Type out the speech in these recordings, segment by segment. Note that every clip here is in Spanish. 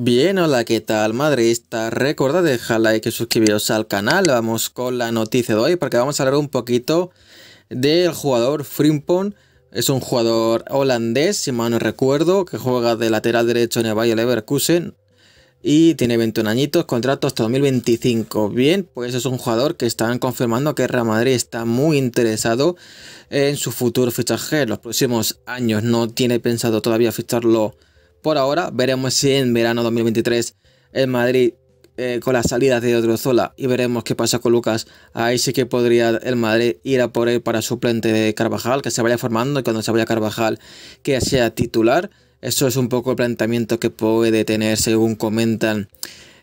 Bien, hola, ¿qué tal madridista? Recordad dejar like y suscribiros al canal. Vamos con la noticia de hoy porque vamos a hablar un poquito del jugador Frimpong. Es un jugador holandés, si mal no recuerdo, que juega de lateral derecho en el Bayer Leverkusen y tiene 21 añitos, contrato hasta 2025. Bien, pues es un jugador que están confirmando que Real Madrid está muy interesado en su futuro fichaje. En los próximos años no tiene pensado todavía ficharlo por ahora. Veremos si en verano 2023 el Madrid eh, con las salidas de Odriozola y veremos qué pasa con Lucas. Ahí sí que podría el Madrid ir a por él para suplente de Carvajal, que se vaya formando y cuando se vaya Carvajal que sea titular. Eso es un poco el planteamiento que puede tener según comentan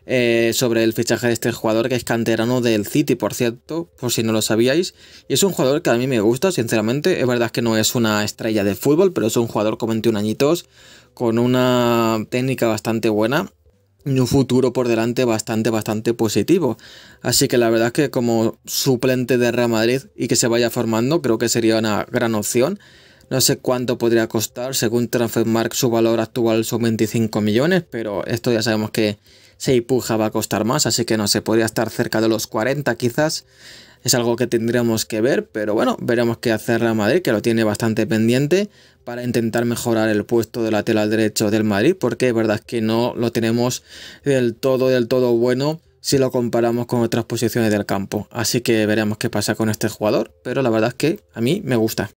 eh, sobre el fichaje de este jugador que es canterano del City, por cierto, por si no lo sabíais. Y es un jugador que a mí me gusta, sinceramente. Es verdad que no es una estrella de fútbol, pero es un jugador con 21 añitos, con una técnica bastante buena y un futuro por delante bastante, bastante positivo. Así que la verdad es que como suplente de Real Madrid y que se vaya formando, creo que sería una gran opción. No sé cuánto podría costar, según Transfermark su valor actual son 25 millones, pero esto ya sabemos que puja va a costar más, así que no se podría estar cerca de los 40 quizás. Es algo que tendríamos que ver, pero bueno, veremos qué hace la Madrid, que lo tiene bastante pendiente para intentar mejorar el puesto de la al derecho del Madrid, porque es verdad que no lo tenemos del todo, del todo bueno si lo comparamos con otras posiciones del campo. Así que veremos qué pasa con este jugador, pero la verdad es que a mí me gusta.